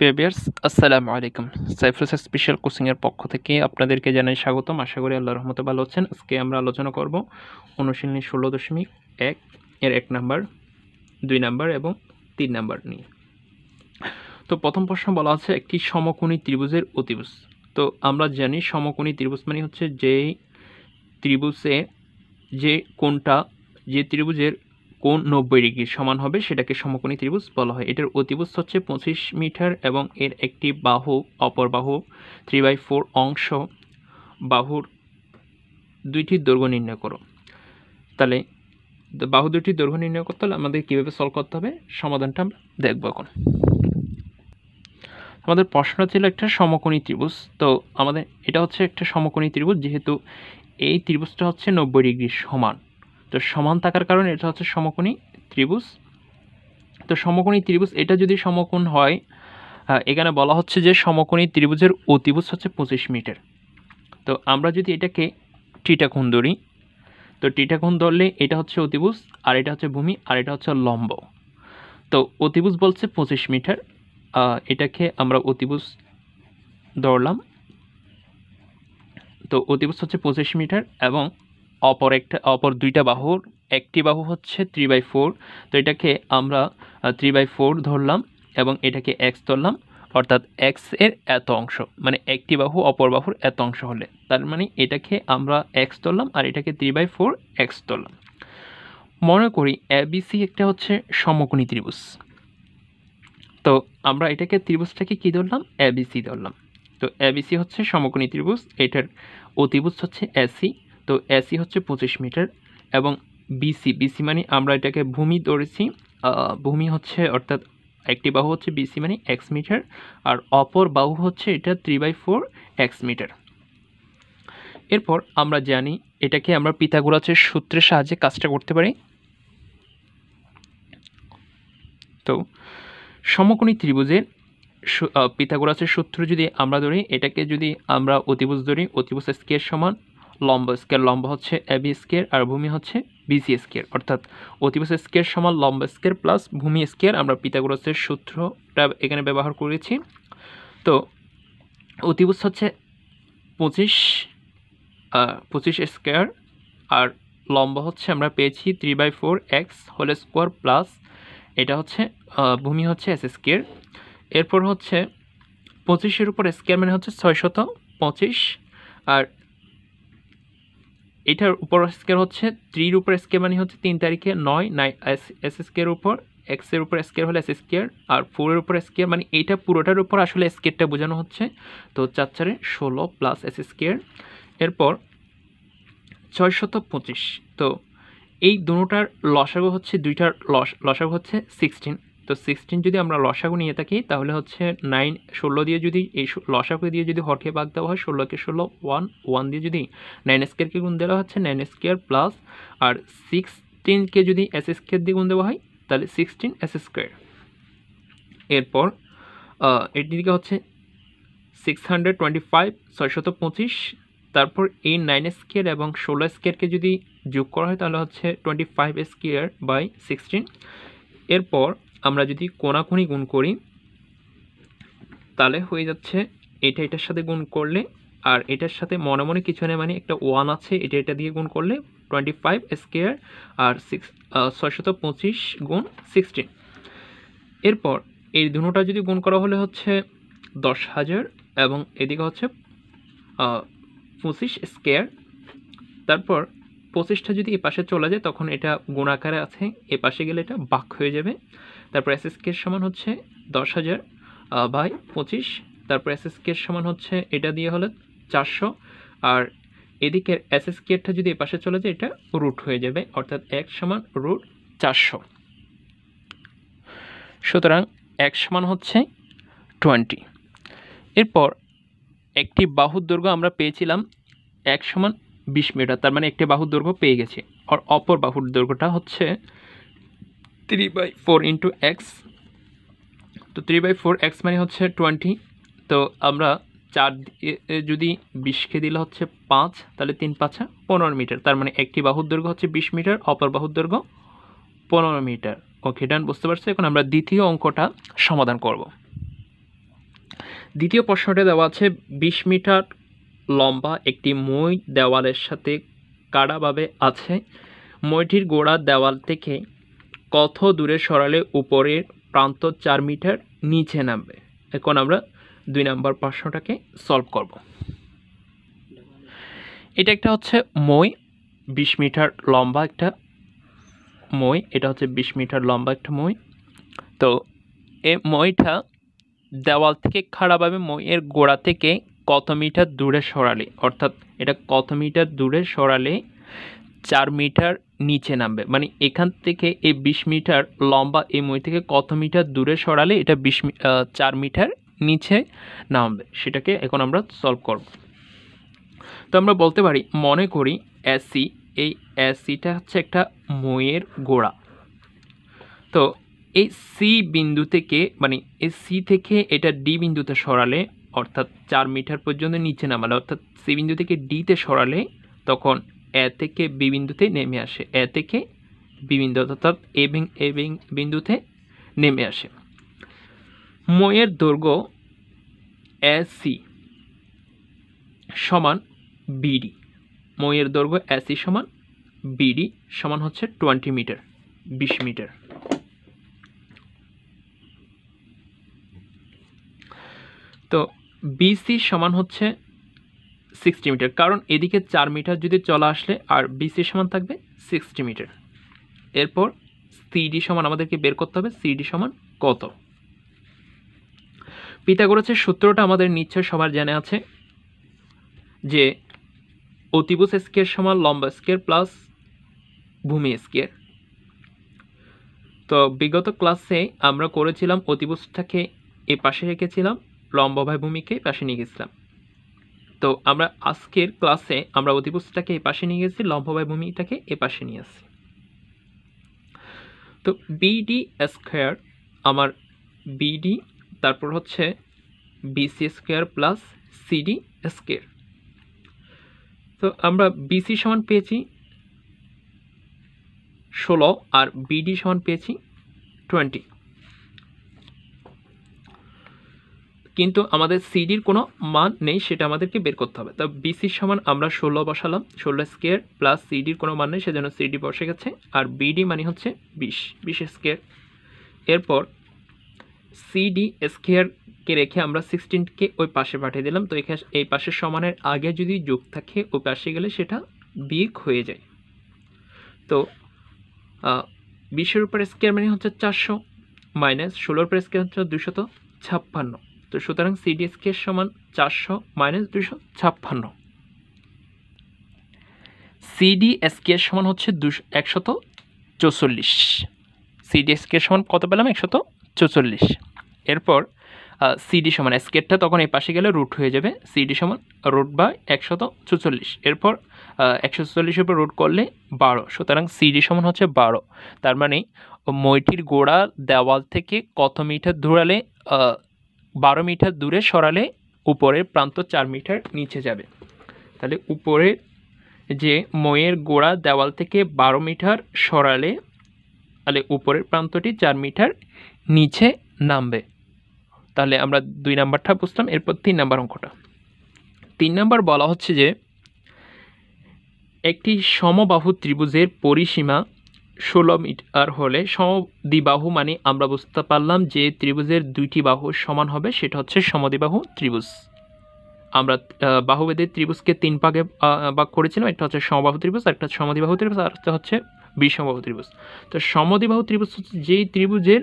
পেবিয়ার্স আসসালামু আলাইকুম সাইফ্রাস স্পেশাল কোচিংয়ের পক্ষ থেকে আপনাদেরকে জানাই স্বাগতম আশা করি আল্লাহ রহমতে ভালো আছেন আজকে আমরা আলোচনা করব অনুশীলনী ষোলো দশমিক এক এর এক নাম্বার দুই নাম্বার এবং তিন নাম্বার নিয়ে তো প্রথম প্রশ্ন বলা আছে একটি সমকোণী ত্রিভুজের অতিভুজ তো আমরা জানি সমকোণী ত্রিভুজ মানে হচ্ছে যে ত্রিভুজে যে কোনটা যে ত্রিভুজের কোন নব্বই ডিগ্রির সমান হবে সেটাকে সমকোণী ত্রিভুজ বলা হয় এটার অতিভুজ হচ্ছে পঁচিশ মিটার এবং এর একটি বাহু অপর বাহু থ্রি বাই ফোর অংশ বাহুর দুইটি দৈর্ঘ্য নির্ণয় করো তাহলে বাহু দুটির দৈর্ঘ্য নির্ণয় করতে হলে আমাদের কীভাবে সলভ করতে হবে সমাধানটা আমরা দেখব এখন আমাদের প্রশ্ন ছিল একটা সমকোণী ত্রিভুজ তো আমাদের এটা হচ্ছে একটা সমকোণী ত্রিভুজ যেহেতু এই ত্রিভুজটা হচ্ছে নব্বই ডিগ্রির সমান তো সমান থাকার কারণে এটা হচ্ছে সমকোণী ত্রিভুজ তো সমকোণী ত্রিভুজ এটা যদি সমকোণ হয় এখানে বলা হচ্ছে যে সমকোণী ত্রিভুজের অতিভুজ হচ্ছে পঁচিশ মিটার তো আমরা যদি এটাকে টিটাকোণ ধরি তো টিটাকোণ ধরলে এটা হচ্ছে অতিভুজ আর এটা হচ্ছে ভূমি আর এটা হচ্ছে লম্ব তো অতিভুজ বলছে পঁচিশ মিটার এটাকে আমরা অতিভুজ ধরলাম তো অতিভুজ হচ্ছে পঁচিশ মিটার এবং অপর একটা অপর দুইটা বাহুর একটি বাহু হচ্ছে থ্রি বাই ফোর তো এটাকে আমরা থ্রি বাই ফোর ধরলাম এবং এটাকে এক্স ধরলাম অর্থাৎ এক্স এর এত অংশ মানে একটি বাহু অপর বাহুর এত অংশ হলে তার মানে এটাকে আমরা এক্স ধরলাম আর এটাকে থ্রি বাই ফোর এক্স ধরলাম মনে করি এবিসি একটা হচ্ছে সমকোণী ত্রিভুজ তো আমরা এটাকে ত্রিভুজটাকে কী ধরলাম এবিসি ধরলাম তো এবিসি হচ্ছে সমকোণী ত্রিভুজ এটার অতিভুজ হচ্ছে এসি তো এসি হচ্ছে পঁচিশ মিটার এবং বিসি বিসি মানে আমরা এটাকে ভূমি ধরেছি ভূমি হচ্ছে অর্থাৎ একটি বাহু হচ্ছে বিসি মানে এক্স মিটার আর অপর বাহু হচ্ছে এটা three by four x metre এরপর আমরা জানি এটাকে আমরা পিথাগোরাসের সূত্রের সাহায্যে কাজটা করতে পারি তো সমকোণী ত্রিভুজের পিথাগোরাসের সূত্র যদি আমরা ধরি এটাকে যদি আমরা অতিভুজ ধরি অতিভুজ স্কের সমান লম্বা স্কেয়ার লম্বা হচ্ছে এবি স্কেয়ার আর ভূমি হচ্ছে বিসি স্কেয়ার অর্থাৎ অতিবস স্কেয়ার সমান লম্বা স্কেয়ার প্লাস ভূমি স্কেয়ার আমরা পিতাগোরাসের সূত্রটা এখানে ব্যবহার করেছি তো অতিবস হচ্ছে পঁচিশ পঁচিশ স্কোয়ার আর লম্বা হচ্ছে আমরা পেয়েছি three by four x whole square plus এটা হচ্ছে ভূমি হচ্ছে এস স্কেয়ার এরপর হচ্ছে পঁচিশের উপর স্কেয়ার মানে হচ্ছে ছয় শত পঁচিশ আর এটার উপর স্কেয়ার হচ্ছে থ্রির উপর স্কেল মানে হচ্ছে তিন তারিখে নয় নাই এস এস স্কেয়ার উপর এক্সের উপর স্কেয়ার হলে এস স্কেয়ার আর ফোরের উপর স্কেয়ার মানে এইটা পুরোটার উপর আসলে স্কেয়ারটা বোঝানো হচ্ছে তো চার চারে ষোলো প্লাস এস স্কেয়ার এরপর ছয়শত পঁচিশ তো এই দুটার লসাগু হচ্ছে দুইটার লস লসাগু হচ্ছে সিক্সটিন তো সিক্সটিন যদি আমরা লসাগু নিয়ে থাকি তাহলে হচ্ছে নাইন ষোলো দিয়ে যদি এই লসাগু দিয়ে যদি হরকে ভাগ দেওয়া হয় ষোলোকে ষোলো ওয়ান ওয়ান দিয়ে যদি নাইন স্কোয়ারকে গুণ দেওয়া হচ্ছে নাইন স্কোয়ার প্লাস আর সিক্সটিনকে যদি এস স্কোয়ার দিয়ে গুণ দেওয়া হয় তাহলে সিক্সটিন এস স্কোয়ার এরপর এটিকে হচ্ছে সিক্স হান্ড্রেড টোয়েন্টি ফাইভ শত পঁচিশ তারপর এই নাইন স্কেয়ার এবং ষোলো স্কেয়ারকে যদি যোগ করা হয় তাহলে হচ্ছে twenty five square by sixteen এরপর আমরা যদি কোনাকুনি গুণ করি তাহলে হয়ে যাচ্ছে এটা এটার সাথে গুণ করলে আর এটার সাথে মনে মনে কিছু নেই মানে একটা ওয়ান আছে এটা এটা দিয়ে গুণ করলে টোয়েন্টি ফাইভ স্কোয়ার আর সিক্স ছয়শত পঁচিশ গুণ সিক্সটিন এরপর এই দুটা যদি গুণ করা হলে হচ্ছে দশ হাজার এবং এদিকে হচ্ছে পঁচিশ স্কোয়ার তারপর পঁচিশটা যদি এ পাশে চলে যায় তখন এটা গুণাকারে আছে এ পাশে গেলে এটা বাক হয়ে যাবে তারপর এস এসকের সমান হচ্ছে দশ হাজার বাই পঁচিশ তারপর এস এসকের সমান হচ্ছে এটা দিয়ে হলে চারশো আর এদিকের এস এস যদি এপাশে চলে যায় এটা রুট হয়ে যাবে অর্থাৎ এক সমান রুট চারশো সুতরাং এক সমান হচ্ছে টোয়েন্টি এরপর একটি বাহুর দৈর্ঘ্য আমরা পেয়েছিলাম এক সমান বিশ মিটার তার মানে একটি বাহুর দৈর্ঘ্য পেয়ে গেছে আর অপর বাহুর দৈর্ঘ্যটা হচ্ছে three by four into x তো থ্রি বাই ফোর এক্স মানে হচ্ছে টোয়েন্টি তো আমরা চার যদি বিশকে দিলে হচ্ছে পাঁচ তাহলে তিন পাঁচা পনেরো মিটার তার মানে একটি বাহুর দৈর্ঘ্য হচ্ছে বিশ মিটার অপর বাহুর দৈর্ঘ্য পনেরো মিটার ওকে ডান বুঝতে পারছি এখন আমরা দ্বিতীয় অঙ্কটা সমাধান করব দ্বিতীয় প্রশ্নটা দেওয়া আছে বিশ মিটার লম্বা একটি মই দেওয়ালের সাথে কাড়াভাবে আছে মইটির গোড়া দেওয়াল থেকে কত দূরে সরালে উপরের প্রান্ত চার মিটার নিচে নামবে এখন আমরা দুই নাম্বার প্রশ্নটাকে সলভ করব এটা একটা হচ্ছে মই বিশ মিটার লম্বা একটা মই এটা হচ্ছে বিশ মিটার লম্বা একটা মই তো এ মইটা দেওয়াল থেকে খাড়াভাবে মইয়ের গোড়া থেকে কত মিটার দূরে সরালে অর্থাৎ এটা কত মিটার দূরে সরালে চার মিটার নিচে নামবে মানে এখান থেকে এই বিশ মিটার লম্বা এই মই থেকে কত মিটার দূরে সরালে এটা বিশ চার মিটার নিচে নামবে সেটাকে এখন আমরা সলভ করব তো আমরা বলতে পারি মনে করি অ্যাসি এই অ্যাসিটা হচ্ছে একটা মইয়ের গোড়া তো এই সি বিন্দু থেকে মানে এই সি থেকে এটা ডি বিন্দুতে সরালে অর্থাৎ চার মিটার পর্যন্ত নিচে নামালে অর্থাৎ সি বিন্দু থেকে ডিতে সরালে তখন এ থেকে বিবিন্দুতে নেমে আসে এ থেকে বিবিন্দু অর্থাৎ এ এ বিন্দুতে নেমে আসে ময়ের দৈর্ঘ্য এ সি সমান বিডি ময়ের দৈর্ঘ্য এসি সমান বিডি সমান হচ্ছে টোয়েন্টি মিটার বিশ মিটার তো বিসি সমান হচ্ছে সিক্সটি মিটার কারণ এদিকে চার মিটার যদি চলা আসলে আর বিসি সমান থাকবে সিক্সটি মিটার এরপর সিডি সমান আমাদেরকে বের করতে হবে সিডি সমান কত পিতাগোরাসের সূত্রটা আমাদের নিশ্চয় সবার জানা আছে যে অতিবুজ স্কেয়ার সমান লম্বা স্কেয়ার প্লাস ভূমি স্কেয়ার তো বিগত ক্লাসে আমরা করেছিলাম অতিবুজটাকে এ পাশে রেখেছিলাম লম্বাভাই ভূমিকে পাশে নিয়ে গেছিলাম তো আমরা আজকের ক্লাসে আমরা অধিবস্তুটাকে এ পাশে নিয়ে গেছি লম্ববায় ভূমিটাকে এ পাশে নিয়ে আসি তো বিডি স্কোয়ার আমার বিডি তারপর হচ্ছে BC square plus CD square তো আমরা বিসি সমান পেয়েছি ষোলো আর বিডি সমান পেয়েছি টোয়েন্টি কিন্তু আমাদের সিডির কোনো মান নেই সেটা আমাদেরকে বের করতে হবে তা বিসির সমান আমরা ষোলো বসালাম ষোলো স্কেয়ার প্লাস সিডির কোনো মান নেই সেজন্য সিডি বসে গেছে আর বিডি মানে হচ্ছে বিশ বিশ স্কেয়ার এরপর সিডি স্কেয়ারকে রেখে আমরা সিক্সটিনকে ওই পাশে পাঠিয়ে দিলাম তো এখানে এই পাশের সমানের আগে যদি যোগ থাকে ওই পাশে গেলে সেটা বিগ হয়ে যায় তো বিশের উপর স্কেয়ার মানে হচ্ছে চারশো মাইনাস ষোলোর উপর স্কেয়ার হচ্ছে দুশত ছাপ্পান্ন তো সুতরাং সিডিএস কে সমান চারশো মাইনাস দুশো ছাপ্পান্ন সিডিএস কে সমান হচ্ছে দুশো একশত চৌচল্লিশ সিডিএস কে সমান কত পেলাম একশত চৌচল্লিশ এরপর সিডি সমান স্কেটটা তখন এই পাশে গেলে রুট হয়ে যাবে সিডি সমান রুট বাই একশত চুচল্লিশ এরপর একশো চুচল্লিশের উপর রুট করলে বারো সুতরাং সিডি সমান হচ্ছে বারো তার মানে মইটির গোড়া দেওয়াল থেকে কত মিটার দৌড়ালে বারো মিটার দূরে সরালে উপরের প্রান্ত চার মিটার নিচে যাবে তাহলে উপরের যে ময়ের গোড়া দেওয়াল থেকে বারো মিটার সরালে তাহলে উপরের প্রান্তটি চার মিটার নিচে নামবে তাহলে আমরা দুই নাম্বারটা বুঝতাম এরপর তিন নাম্বার অঙ্কটা তিন নাম্বার বলা হচ্ছে যে একটি সমবাহু ত্রিভুজের পরিসীমা ষোলো মিটার হলে সমদিবাহু মানে আমরা বুঝতে পারলাম যে ত্রিভুজের দুইটি বাহু সমান হবে সেটা হচ্ছে সমদিবাহু ত্রিভুজ আমরা বাহুবেদের ত্রিভুজকে তিন ভাগে ভাগ করেছিলাম একটা হচ্ছে সমবাহু ত্রিভুজ একটা সমদিবাহু ত্রিভুজ আর একটা হচ্ছে বিষমবাহু ত্রিভুজ তো সমদিবাহু ত্রিভুজ হচ্ছে যেই ত্রিভুজের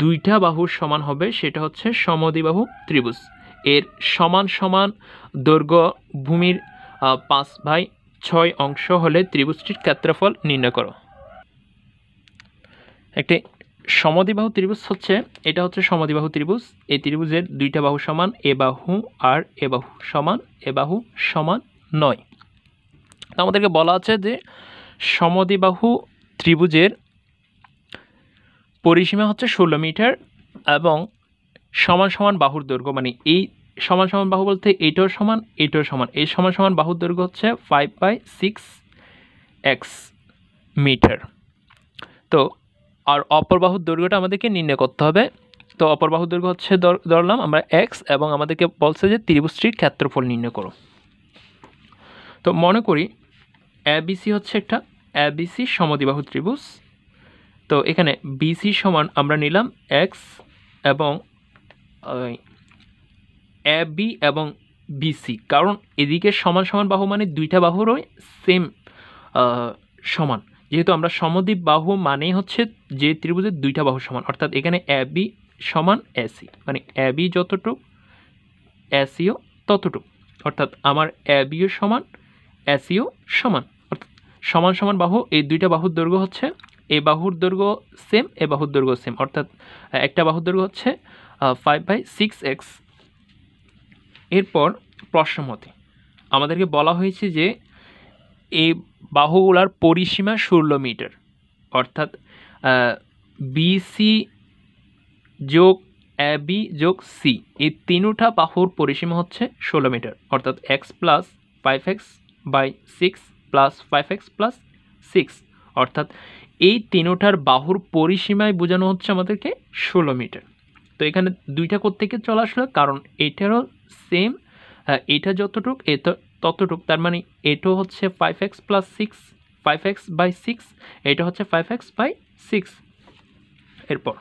দুইটা বাহু সমান হবে সেটা হচ্ছে সমদিবাহু ত্রিভুজ এর সমান সমান দৈর্ঘ্য ভূমির পাঁচ ভাই ছয় অংশ হলে ত্রিভুজটির ক্ষেত্রফল নির্ণয় করো একটি সমদিবাহু ত্রিভুজ হচ্ছে এটা হচ্ছে সমদিবাহু ত্রিভুজ এই ত্রিভুজের দুইটা বাহু সমান এ বাহু আর এ বাহু সমান এ বাহু সমান নয় তো আমাদেরকে বলা আছে যে সমদিবাহু ত্রিভুজের পরিসীমা হচ্ছে ষোলো মিটার এবং সমান সমান বাহুর দৈর্ঘ্য মানে এই সমান সমান বাহু বলতে এইটাও সমান এইটাও সমান এই সমান সমান বাহুর দৈর্ঘ্য হচ্ছে five by six x metre তো আর অপর বাহুর দৈর্ঘ্যটা আমাদেরকে নির্ণয় করতে হবে তো অপর বাহুর দৈর্ঘ্য হচ্ছে ধরলাম আমরা এক্স এবং আমাদেরকে বলছে যে ত্রিভুজটির ক্ষেত্রফল নির্ণয় করো তো মনে করি এবিসি হচ্ছে একটা এবিসি সমদিবাহু ত্রিভুজ তো এখানে বিসি সমান আমরা নিলাম এক্স এবং এবি এবং বিসি কারণ এদিকে সমান সমান বাহু মানে দুইটা বাহুরই সেম সমান যেহেতু আমরা সমদ্বীপ বাহু মানে হচ্ছে যে ত্রিভুজের দুইটা বাহু সমান অর্থাৎ এখানে অ্যাবি সমান অ্যাসি মানে অ্যাবি যতটুক অ্যাসিও ততটুক অর্থাৎ আমার অ্যাবিও সমান অ্যাসিও সমান অর্থাৎ সমান সমান বাহু এই দুইটা বাহুর দৈর্ঘ্য হচ্ছে এ বাহুর দৈর্ঘ্য সেম এ বাহুর দৈর্ঘ্য সেম অর্থাৎ একটা বাহুর দৈর্ঘ্য হচ্ছে ফাইভ বাই সিক্স এক্স এরপর প্রশ্নমতি আমাদেরকে বলা হয়েছে যে এ বাহুগুলার পরিসীমা ষোলো মিটার অর্থাৎ বিসি যোগ অ্যাবি যোগ সি এই তিনটা বাহুর পরিসীমা হচ্ছে ষোলো মিটার অর্থাৎ x plus five x by six plus five x plus six অর্থাৎ এই তিনোটার বাহুর পরিসীমায় বোঝানো হচ্ছে আমাদেরকে ষোলো মিটার তো এখানে দুইটা কোত্থেকে চলে আসলো কারণ এটারও সেম এটা যতটুক এত ততটুক তার মানে এটো হচ্ছে five x plus six five x by six এটা হচ্ছে ফাইভ এক্স বাই সিক্স এরপর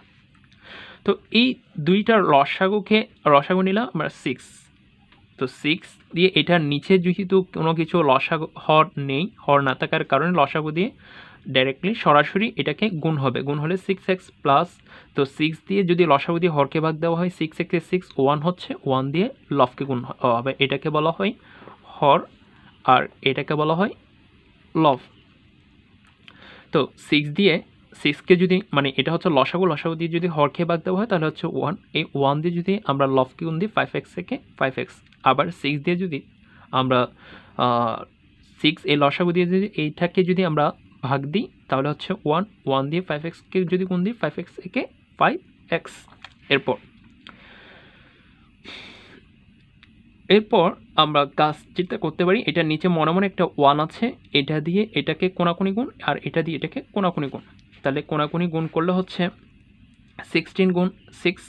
তো এই দুইটা রসাগুকে রসাগু নিলাম আমরা সিক্স তো সিক্স দিয়ে এটার নিচে যেহেতু কোনো কিছু লসাগু হর নেই হর না থাকার কারণে লসাগু দিয়ে ডাইরেক্টলি সরাসরি এটাকে গুণ হবে গুণ হলে সিক্স এক্স প্লাস তো সিক্স দিয়ে যদি লসাগু দিয়ে হরকে ভাগ দেওয়া হয় সিক্স এক্সে সিক্স ওয়ান হচ্ছে ওয়ান দিয়ে লফকে গুণ হবে এটাকে বলা হয় হর আর এটাকে বলা হয় লভ তো সিক্স দিয়ে সিক্সকে যদি মানে এটা হচ্ছে লসাগু লসাগু দিয়ে যদি হর খেয়ে ভাগ দেওয়া হয় তাহলে হচ্ছে ওয়ান এই ওয়ান দিয়ে যদি আমরা লভকে গুণ দিই ফাইভ এক্স থেকে ফাইভ এক্স আবার সিক্স দিয়ে যদি আমরা সিক্স এই লসাগু দিয়ে যদি এইটাকে যদি আমরা ভাগ দিই তাহলে হচ্ছে ওয়ান ওয়ান দিয়ে ফাইভ এক্সকে যদি গুণ দিই ফাইভ এক্স একে ফাইভ এক্স এরপর এরপর আমরা গাছ যেটা করতে পারি এটার নিচে মনে মনে একটা ওয়ান আছে এটা দিয়ে এটাকে কোনাকুনি গুণ আর এটা দিয়ে এটাকে কোনাকুনি গুণ তাহলে কোনাকুনি গুণ করলে হচ্ছে সিক্সটিন গুণ সিক্স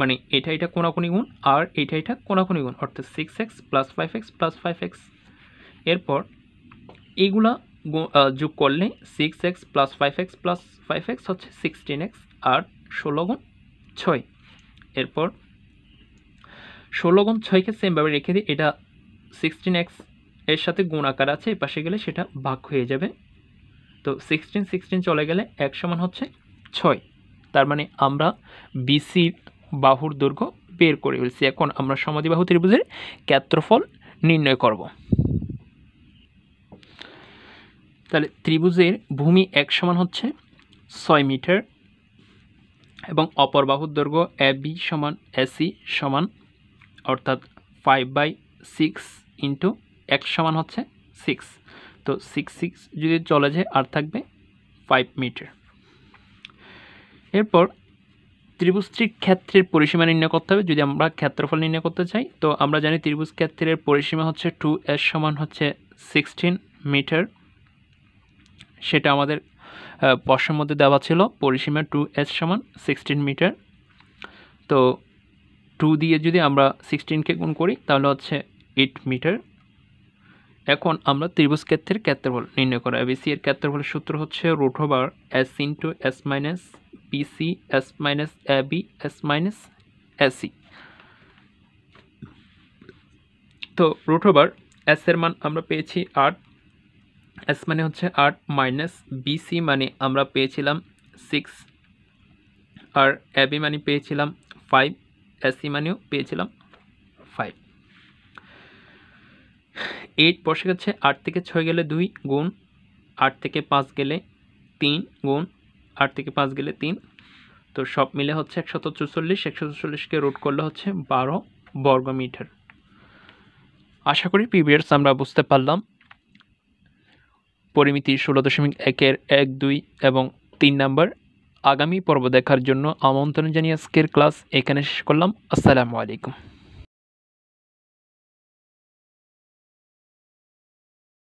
মানে এটা এটা কোনাকুনি গুণ আর এটা এটা কোনাকুনি গুণ অর্থাৎ six x plus five x plus five x এরপর এইগুলা যোগ করলে six x plus five x plus five x হচ্ছে সিক্সটিন এক্স আর ষোলো গুণ ছয় এরপর ষোলো গুণ ছয়কে সেমভাবে রেখে দিই এটা সিক্সটিন এক্স এর সাথে গুণ আকার আছে এ পাশে গেলে সেটা ভাগ হয়ে যাবে তো সিক্সটিন সিক্সটিন চলে গেলে এক সমান হচ্ছে ছয় তার মানে আমরা বিসির বাহুর দৈর্ঘ্য বের করে ফেলছি এখন আমরা সমাধি বাহু ত্রিভুজের ক্ষেত্রফল নির্ণয় করব তাহলে ত্রিভুজের ভূমি এক সমান হচ্ছে ছয় মিটার এবং অপর বাহুর দৈর্ঘ্য এ বি সমান এসি সমান অর্থাৎ ফাইভ বাই সিক্স ইন্টু এক সমান হচ্ছে সিক্স তো সিক্স সিক্স যদি চলে যায় আর থাকবে ফাইভ মিটার এরপর ত্রিভুজটির ক্ষেত্রের পরিসীমা নির্ণয় করতে হবে যদি আমরা ক্ষেত্রফল নির্ণয় করতে চাই তো আমরা জানি ত্রিভুজ ক্ষেত্রের পরিসীমা হচ্ছে টু এর সমান হচ্ছে সিক্সটিন মিটার সেটা আমাদের প্রশ্নের মধ্যে দেওয়া ছিল পরিসীমা টু এস সমান সিক্সটিন মিটার তো টু দিয়ে যদি আমরা সিক্সটিনকে গুণ করি তাহলে হচ্ছে এইট মিটার এখন আমরা ত্রিভুজ ক্ষেত্রের ক্যাত্রফল নির্ণয় করা এবিসি এর ক্যাত্রফলের সূত্র হচ্ছে root S into S minus BC S minus A B S minus AC তো রোটোবার এস এর মান আমরা পেয়েছি আট এস মানে হচ্ছে আট মাইনাস বিসি মানে আমরা পেয়েছিলাম সিক্স আর এবি মানে পেয়েছিলাম ফাইভ এসি মানিও পেয়েছিলাম ফাইভ এইট বসে গেছে আট থেকে ছয় গেলে দুই গুণ আট থেকে পাঁচ গেলে তিন গুণ আট থেকে পাঁচ গেলে তিন তো সব মিলে হচ্ছে একশত চুচল্লিশ একশো চুচল্লিশকে রুট করলে হচ্ছে বারো বর্গ মিটার আশা করি পিবিএস আমরা বুঝতে পারলাম পরিমিতি ষোলো দশমিক একের এক দুই এবং তিন নাম্বার আগামী পর্ব দেখার জন্য আমন্ত্রণ জানিয়ে আজকের ক্লাস এখানে শেষ করলাম আসসালামু আলাইকুম